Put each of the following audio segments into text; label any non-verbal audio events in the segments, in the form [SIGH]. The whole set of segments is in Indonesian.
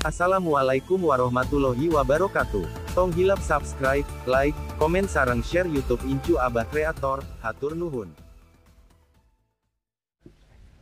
Assalamualaikum warahmatullahi wabarakatuh. Tong hilap subscribe, like, komen sarang share YouTube Incu Abah Kreator. Hatur nuhun.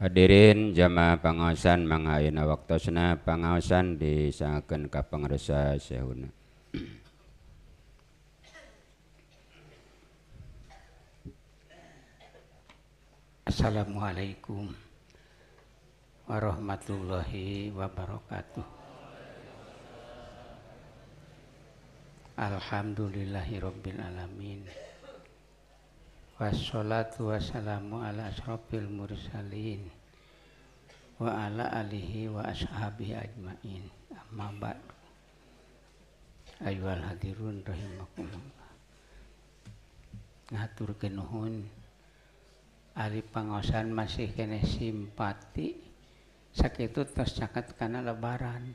Hadirin jamaah pengawasan mangayana waktosna di disangakeun ka pangresa sehuna. Assalamualaikum warahmatullahi wabarakatuh. Alhamdulillahirabbil alamin. Wassalatu wassalamu ala asrofil mursalin wa ala alihi wa ashabihi ajmain. Amma ba'd. Ayuhal hadirun rahimakumullah. Ngatur nuhun ari pangosan masih kene simpati sakitu terus caket karena lebaran.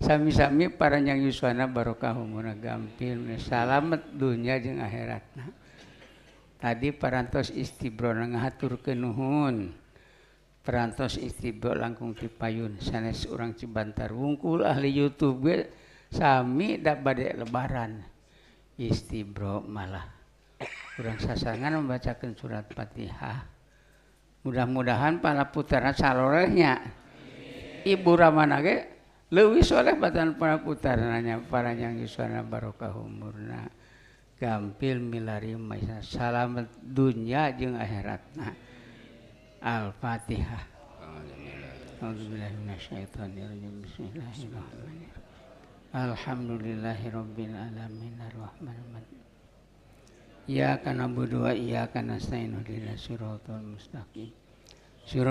-sami parajang Yus barokapilnya akhirat tadi pers istibrokenhun pers isti langkung tipayun san orang Cibantar wungkul ahli youtuberinda bad lebaran istibro malah kurang sasangan membacakan surat Faha mudah-mudahan para putaran Sallehnya Ibu Raana ge Lewi soleh batan para nanya para yang iswana barokah umurna gampil milari maisa salamet dunia jeng akhiratna. Al-Fatihah. Alhamdulillahirrahmanirrahim. ya Alhamdulillahirabbil alamin arrahmanir Iyyaka na'budu wa iyyaka nasta'in mustaqim. am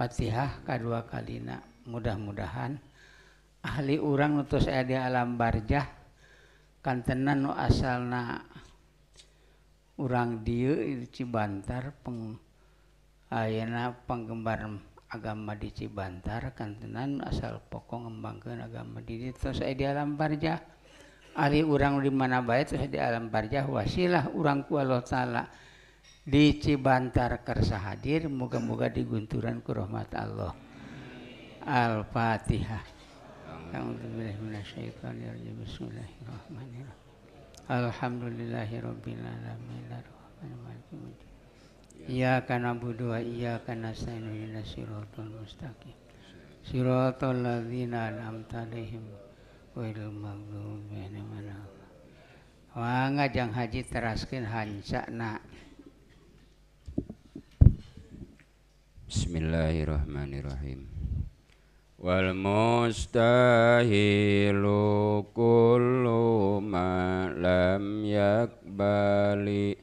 patihah ka2 kali mudah-mudahan ahli urang nutus di alam barjah kantenan asal urang di dici bantar peng ana penggeembar agama dici bantar kantenan asal pokok ngembang ke agama did selesai di alam barjah Ari urang di mana baik terus di alam barjah wasilah urang ku Allah Ta'ala di Cibantar kersa hadir moga-moga digunturan ku rahmat Allah Al-Fatihah Alhamdulillahirrahmanirrahim Bismillahirrahmanirrahim Alhamdulillahirrahmanirrahim Iyaka nabudu wa iyaka nasta'inu ila siratal mustaqim Siratal ladzina an'amta alaihim Wailul maghdubi ya, Wah, ngajang haji teraskin hanca nak. Bismillahirrahmanirrahim. Wal mustahilu kullu ma lam yakbali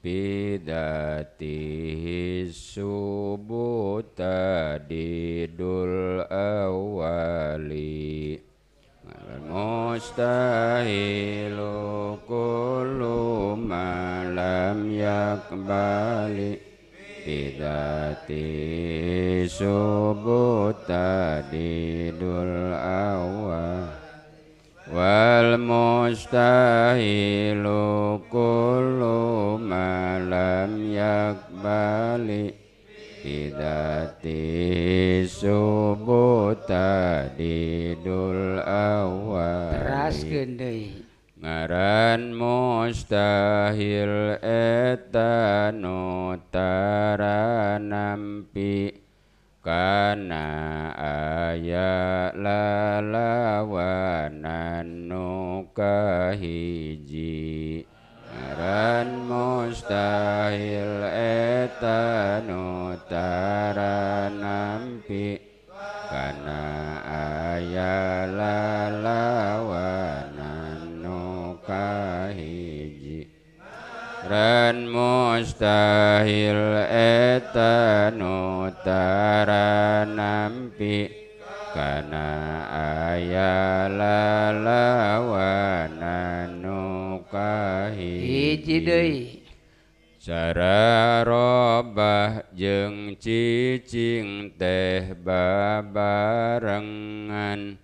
bidatihi subuta didul awali mustahil kullu ma lam yakbali bidati subuh tadidul awal wal mustahil kullu ma lam yakbali bidati subuh tadidul Dilaraskeun deui. Ngaran mustahil eta nu nampi kana aya lalawanan nukahiji. kahiji Ngaran mustahil eta nu nampi. hiji Ren mustahil etan utara nampi karena aya lalawana nukahi Hiji deui Cara robah jeng cicing teh babarengan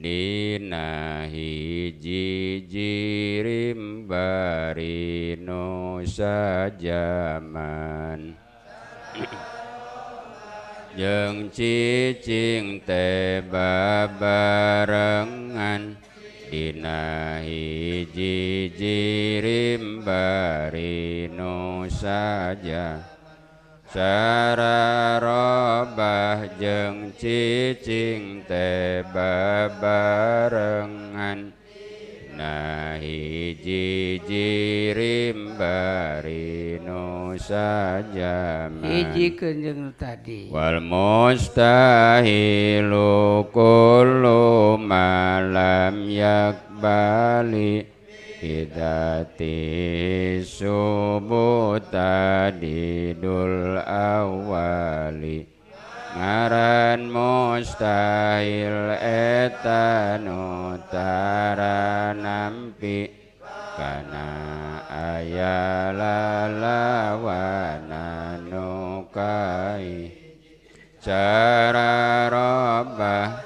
nina hiji jirim barino nusa jeng cicing teba babarengan dina hiji jirim barino nusa robah jeng cicing teba barengan, nah hiji jirim bari nusa jaman hiji kenjeng tadi wal mustahilu kullu malam yakbali Idati subuta didul awali Ngaran mustahil etanu nampi Kana ayala lawana nukai Cara robah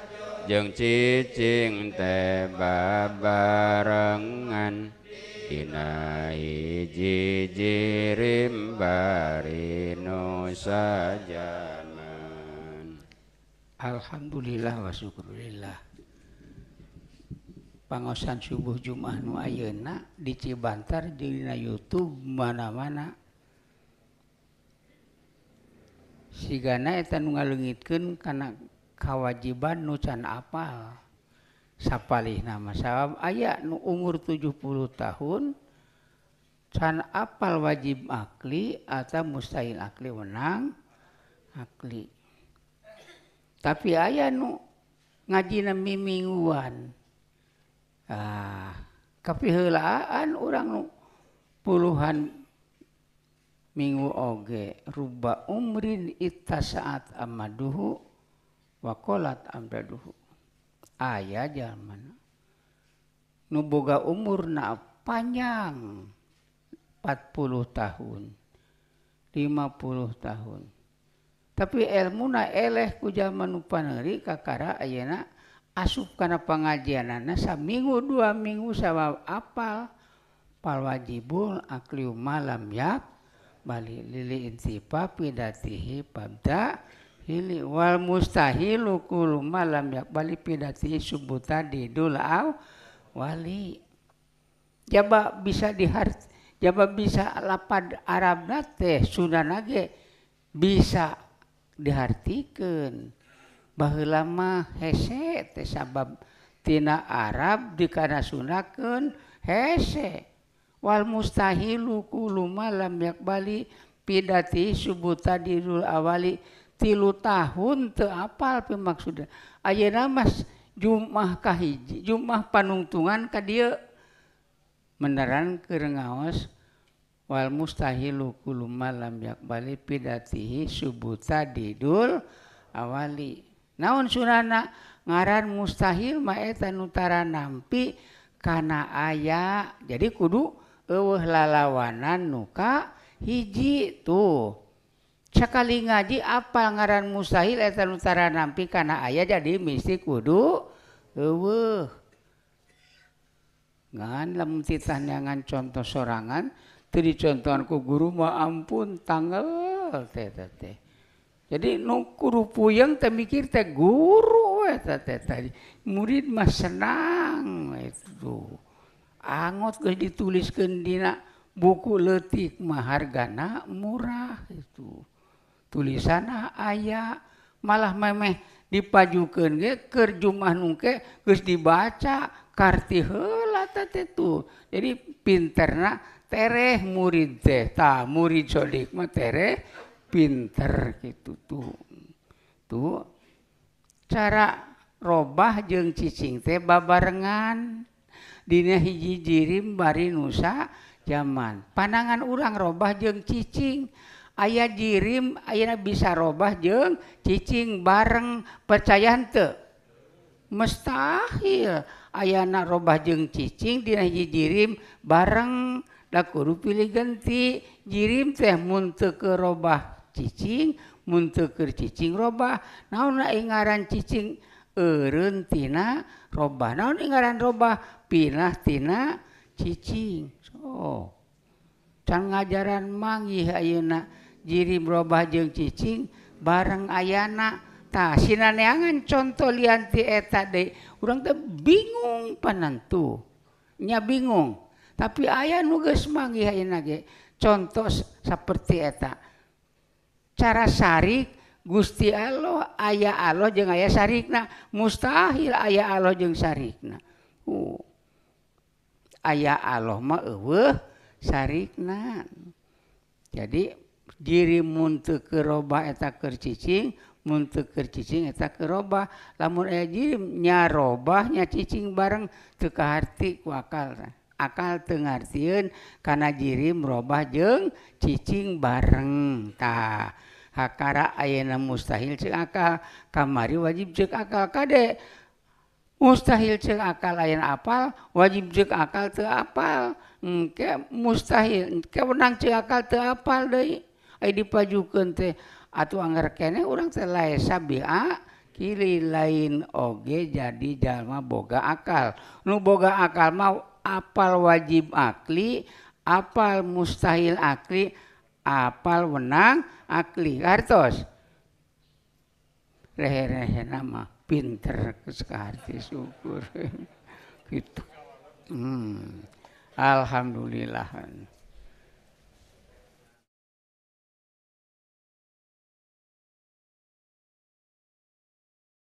jeng cicing teba bareng rim Barnos Alhamdulillah wasyukurlah pangosan subuh Jumaahnu Ayeuna dicibantar dina YouTube mana-mana Hai siatan ngalungitkan karena kawajiban nuca apa sappal nama aya nu umur 70 tahun apal wajib ali atau mustsahil aliwenangli tapi aya nu ngaji nemi-mingguan kepihelaan ah, orang puluhanminggu ogerubah umrin ita saat ama duhu wakolathu aya nuboga umur na apa 40 tahun, 50 tahun. Tapi ilmu na eleh ku zaman upaneri kakara ayana asup kana pengajianana saminggu dua minggu sama apal pal wajibul akliu malam ya bali lili intipa pidatihi pabda hili wal mustahilu kulu malam ya bali pidatihi subuh tadi dulaw wali jaba bisa dihart bisa lapar Arab date Sundan bisa diartikan Balama hesettes sababtina Arab di karena sunakan he Wal mustahilak Balli pidati subutadirul awali tilu tahun teal pemaksud namas jummahkah hij jumlah panungtungan ke dia meneran kengaho Wal mustahilukulambapidatihibutsa diddul awali naon sunana ngaran mustsahil Mae Een nutara nampi karena aya jadi kudu lalawanan ka hiji itu cakali ngaji apa ngaran musahil Een Nutara nampi karena aya jadi misi kudu lemtitangan contoh sorangan jadi contohtoanku guru maaf pun tanggal jadi nuku-rupu yang mikir teh guru tadi murid me senang ituangt ditulis Kendina buku letik mahargana murah itu tulisan ayaah malah meeh dipajukankerjumahungke terus dibaca kartilatet itu jadi pinter tereh murid Zehta muriddik pinter gitu tuh tuh cara rah je ccing teba barengan Di hijijirim bari nusa zaman panangan orangrang robah je ccing ayaah jirim akhirnyanya bisa robah je ccing bareng percayaan mustahil robah ccing di jirim barengnda pilih geti jirim se muntnte kecingmuntnte ke cicing na na ingaran ccing tina rob na ingaran rob pintina c oh. Can nga ajaran mangghi jirim robah ccing bareng ayaana, sinaneangan contoh lihat et de bingung penentunya bingung tapi aya nugas man contoh seperti etak cara Syrik Gusti Allah ayah Allah yang ayah Syrikna mustahil ayah Allah Syrikna uh, aya Allahrik jadi diri muntuh keba eta kecicing untuk kercing lajinya robahnya ccing bareng cekahati akal akaltengah siun karena jirimrah jeng ccing bareng hak mustahil cekal kamari wajib je akalka de mustahil ce akal apal wajib je akal tepal mustahil ke menang cekal teal dipajuukan teh atau anggar kene orang telai sabia kiri lain oge jadi jalma boga akal nu boga akal mau apal wajib akli apal mustahil akli apal menang akli kartos rehe-rehe nama pinter kesekarti syukur [LAUGHS] gitu hmm. Alhamdulillah